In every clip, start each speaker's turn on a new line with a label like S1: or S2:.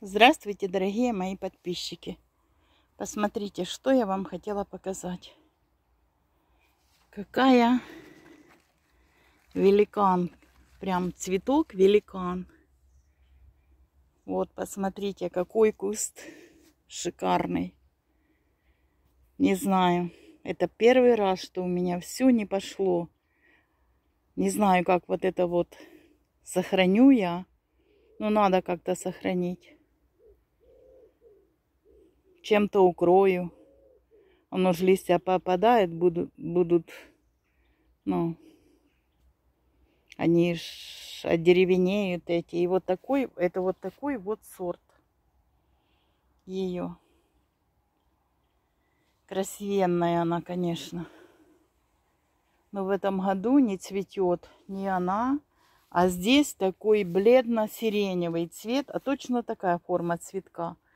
S1: Здравствуйте, дорогие мои подписчики! Посмотрите, что я вам хотела показать. Какая великан. Прям цветок великан. Вот, посмотрите, какой куст шикарный. Не знаю, это первый раз, что у меня все не пошло. Не знаю, как вот это вот сохраню я. Но надо как-то сохранить чем-то укрою. Оно же листья попадает, будут, будут ну, они ж одеревенеют эти. И вот такой, это вот такой вот сорт ее. Красивенная она, конечно. Но в этом году не цветет не она, а здесь такой бледно-сиреневый цвет, а точно такая форма цветка –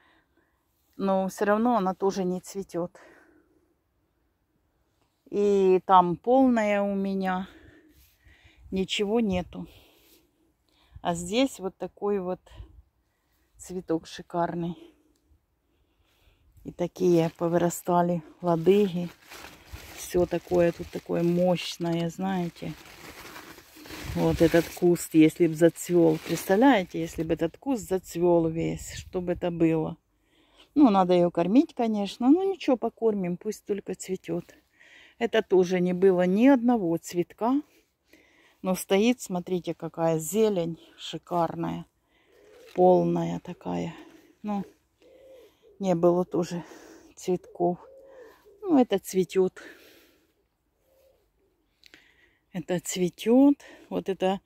S1: но все равно она тоже не цветет. И там полная у меня, ничего нету. А здесь вот такой вот цветок шикарный. И такие повырастали ладыги. Все такое, тут такое мощное, знаете. Вот этот куст, если бы зацвел. Представляете, если бы этот куст зацвел весь, что бы это было? Ну, надо ее кормить, конечно. Ну, ничего, покормим, пусть только цветет. Это тоже не было ни одного цветка. Но стоит, смотрите, какая зелень шикарная. Полная такая. Ну, не было тоже цветков. Ну, это цветет. Это цветет. Вот это,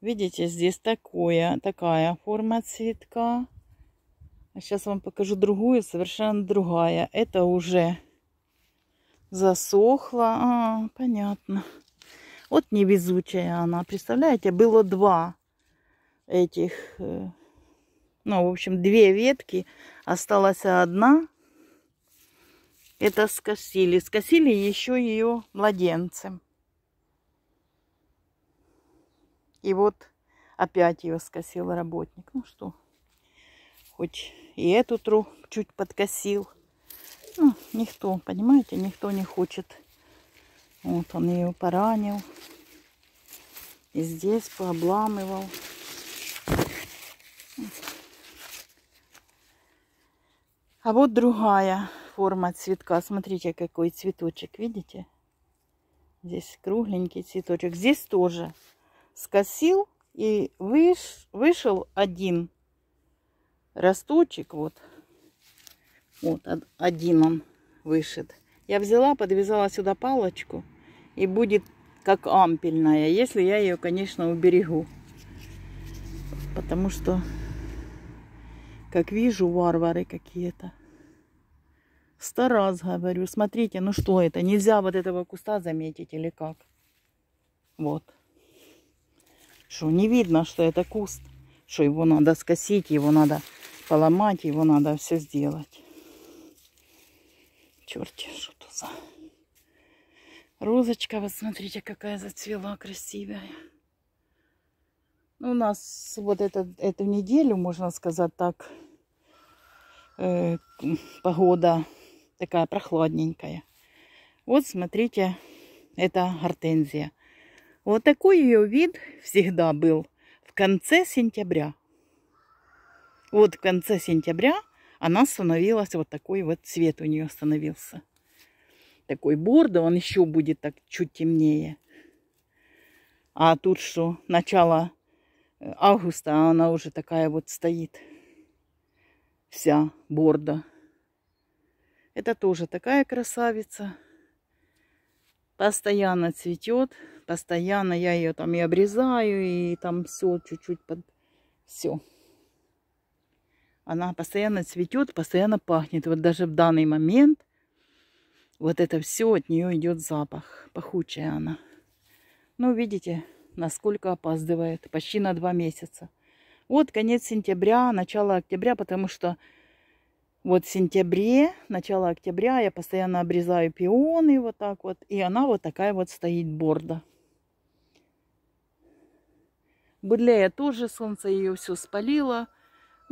S1: видите, здесь такое, такая форма цветка. А сейчас вам покажу другую, совершенно другая. Это уже засохла. А, понятно. Вот невезучая она. Представляете, было два этих... Э, ну, в общем, две ветки. Осталась одна. Это скосили. Скосили еще ее младенцем. И вот опять ее скосил работник. Ну что, Хоть и эту тру чуть подкосил. Ну, никто, понимаете, никто не хочет. Вот он ее поранил. И здесь пообламывал. А вот другая форма цветка. Смотрите, какой цветочек, видите? Здесь кругленький цветочек. Здесь тоже скосил и выш, вышел один росточек. Вот, вот один он вышит. Я взяла, подвязала сюда палочку. И будет как ампельная, если я ее, конечно, уберегу. Потому что, как вижу, варвары какие-то. Сто раз говорю, смотрите, ну что это, нельзя вот этого куста заметить или как? Вот. Что, не видно, что это куст, что его надо скосить, его надо поломать, его надо все сделать. Черт, что то за... Розочка, вот смотрите, какая зацвела красивая. Ну, у нас вот этот, эту неделю, можно сказать так, э, погода такая прохладненькая. Вот, смотрите, это гортензия. Вот такой ее вид всегда был в конце сентября. Вот в конце сентября она становилась вот такой вот цвет у нее становился. Такой бордо, он еще будет так чуть темнее. А тут что, начало э, августа, а она уже такая вот стоит. Вся бордо. Это тоже такая красавица. Постоянно цветет. Постоянно я ее там и обрезаю, и там все чуть-чуть под... Все. Она постоянно цветет, постоянно пахнет. Вот даже в данный момент вот это все от нее идет запах. Пахучая она. Ну, видите, насколько опаздывает. Почти на два месяца. Вот конец сентября, начало октября, потому что вот в сентябре, начало октября я постоянно обрезаю пионы вот так вот. И она вот такая вот стоит борда. Будлея тоже солнце ее все спалило.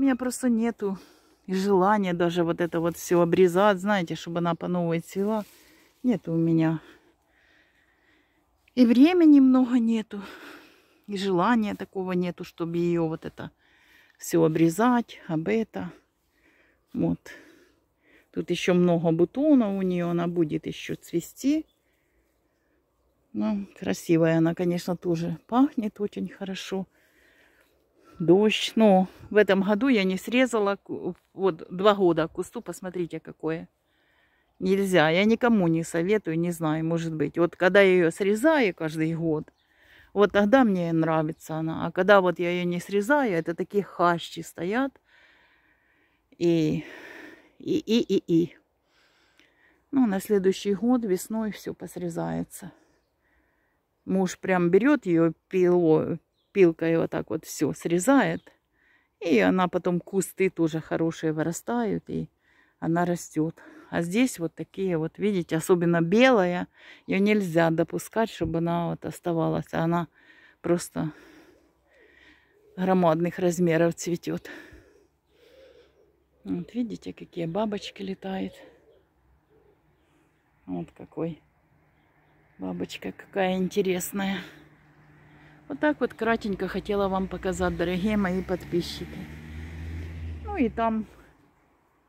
S1: У меня просто нету желания даже вот это вот все обрезать, знаете, чтобы она по новой цвела. Нет у меня. И времени много нету. И желания такого нету, чтобы ее вот это все обрезать, об это. Вот. Тут еще много бутонов у нее, она будет еще цвести. Ну, красивая она, конечно, тоже пахнет очень хорошо дождь. Но в этом году я не срезала, вот два года кусту, посмотрите какое. Нельзя, я никому не советую, не знаю, может быть. Вот когда я ее срезаю каждый год, вот тогда мне нравится она. А когда вот я ее не срезаю, это такие хащи стоят. И, и, и, и, и. Ну, на следующий год весной все посрезается. Муж прям берет ее пилой пилкой вот так вот все срезает. И она потом кусты тоже хорошие вырастают, и она растет. А здесь вот такие вот, видите, особенно белая, ее нельзя допускать, чтобы она вот оставалась. А она просто громадных размеров цветет. Вот видите, какие бабочки летают. Вот какой бабочка какая интересная. Вот так вот кратенько хотела вам показать, дорогие мои подписчики. Ну и там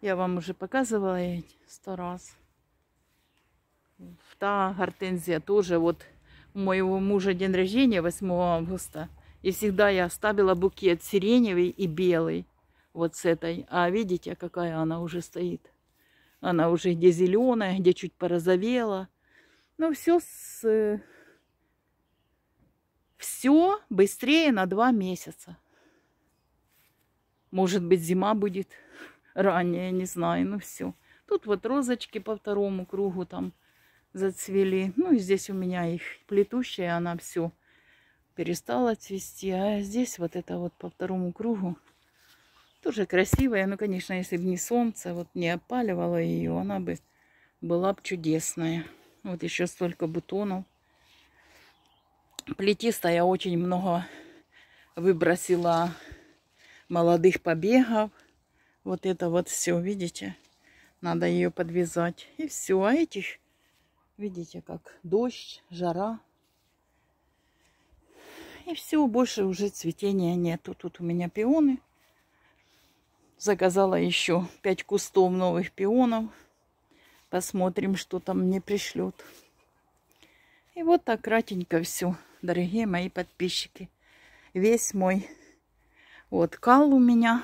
S1: я вам уже показывала сто раз. Та гортензия тоже. Вот у моего мужа день рождения 8 августа. И всегда я оставила букет сиреневый и белый. Вот с этой. А видите, какая она уже стоит. Она уже где зеленая, где чуть порозовела. Ну, все с э, все быстрее на два месяца. Может быть, зима будет ранее, не знаю, ну все. Тут вот розочки по второму кругу там зацвели. Ну и здесь у меня их плетущая, она все перестала цвести. А здесь вот это вот по второму кругу тоже красивая. Ну, конечно, если бы не солнце, вот не опаливало ее, она бы была бы чудесная. Вот еще столько бутонов плетистая очень много выбросила молодых побегов. Вот это вот все, видите? Надо ее подвязать. И все. А этих, видите, как дождь, жара. И все, больше уже цветения нету. Тут у меня пионы. Заказала еще пять кустов новых пионов. Посмотрим, что там мне пришлет. И вот так кратенько все дорогие мои подписчики. Весь мой вот кал у меня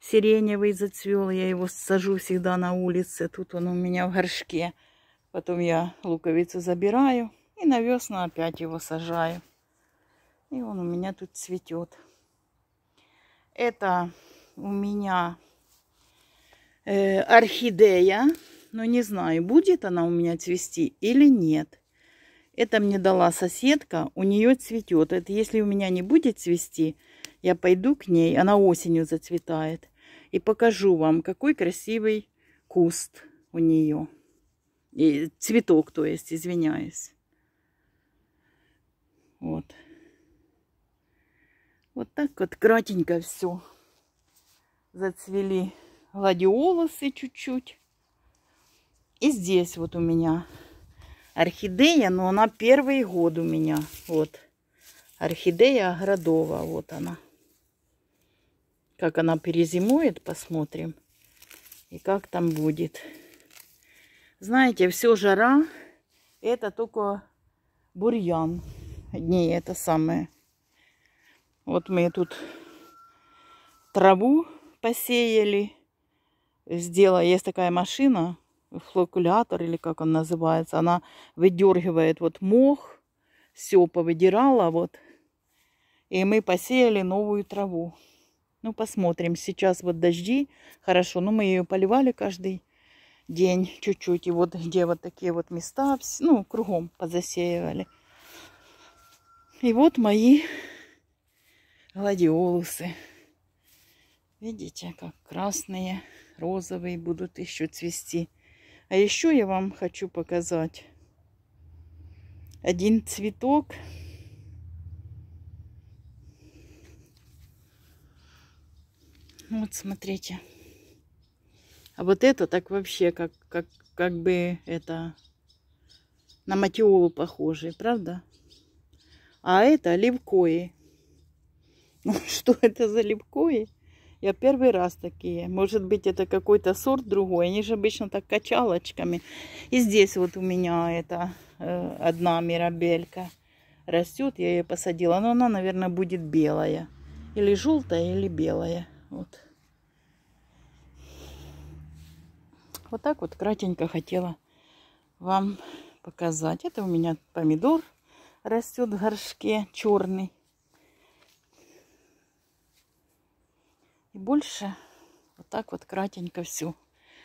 S1: сиреневый зацвел. Я его сажу всегда на улице. Тут он у меня в горшке. Потом я луковицу забираю и на весну опять его сажаю. И он у меня тут цветет. Это у меня э, орхидея. Но не знаю, будет она у меня цвести или нет. Это мне дала соседка, у нее цветет. Это если у меня не будет цвести, я пойду к ней, она осенью зацветает. И покажу вам, какой красивый куст у нее. И цветок, то есть, извиняюсь. Вот. Вот так вот кратенько все. Зацвели гладиолусы чуть-чуть. И здесь вот у меня орхидея, но она первый год у меня. Вот. Орхидея Градова. Вот она. Как она перезимует, посмотрим. И как там будет. Знаете, все жара. Это только бурьян. Не, это самое. Вот мы тут траву посеяли. Сделала, есть такая машина, флокулятор, или как он называется, она выдергивает вот мох, все повыдирала, а вот. И мы посеяли новую траву. Ну, посмотрим. Сейчас вот дожди. Хорошо, ну, мы ее поливали каждый день чуть-чуть. И вот где вот такие вот места, ну, кругом позасеивали. И вот мои гладиолусы. Видите, как красные, розовые будут еще цвести. А еще я вам хочу показать один цветок. Вот смотрите. А вот это так вообще как, как, как бы это на матиолу похожий, правда? А это левкои. Ну, что это за левкои? Я первый раз такие. Может быть, это какой-то сорт другой. Они же обычно так качалочками. И здесь вот у меня это э, одна мирабелька растет. Я ее посадила. Но она, наверное, будет белая. Или желтая, или белая. Вот. Вот так вот кратенько хотела вам показать. Это у меня помидор растет в горшке черный. И больше вот так вот кратенько все,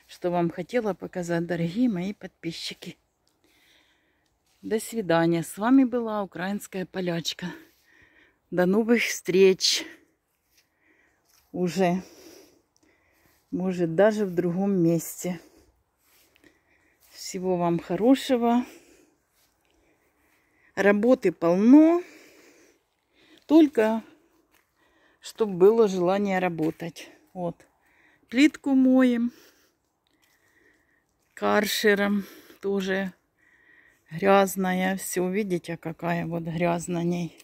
S1: что вам хотела показать, дорогие мои подписчики. До свидания. С вами была украинская полячка. До новых встреч. Уже, может, даже в другом месте. Всего вам хорошего. Работы полно. Только чтобы было желание работать. Вот. Плитку моем. Каршером тоже грязная. Все, видите, какая вот грязь на ней.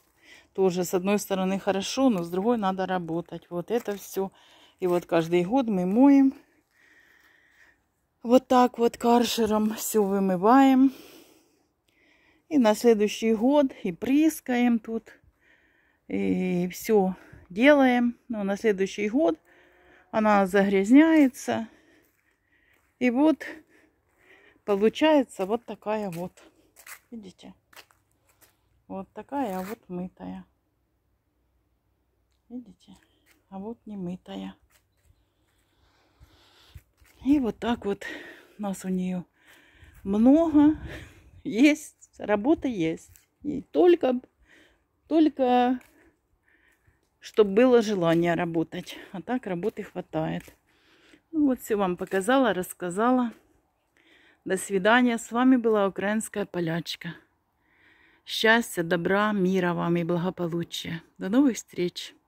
S1: Тоже с одной стороны хорошо, но с другой надо работать. Вот это все. И вот каждый год мы моем. Вот так вот каршером все вымываем. И на следующий год и прискаем тут. И все делаем. Но ну, на следующий год она загрязняется. И вот получается вот такая вот. Видите? Вот такая а вот мытая. Видите? А вот не мытая. И вот так вот у нас у нее много. Есть, работа есть. И только, только чтобы было желание работать. А так работы хватает. Ну, вот все вам показала, рассказала. До свидания. С вами была украинская полячка. Счастья, добра, мира вам и благополучия. До новых встреч!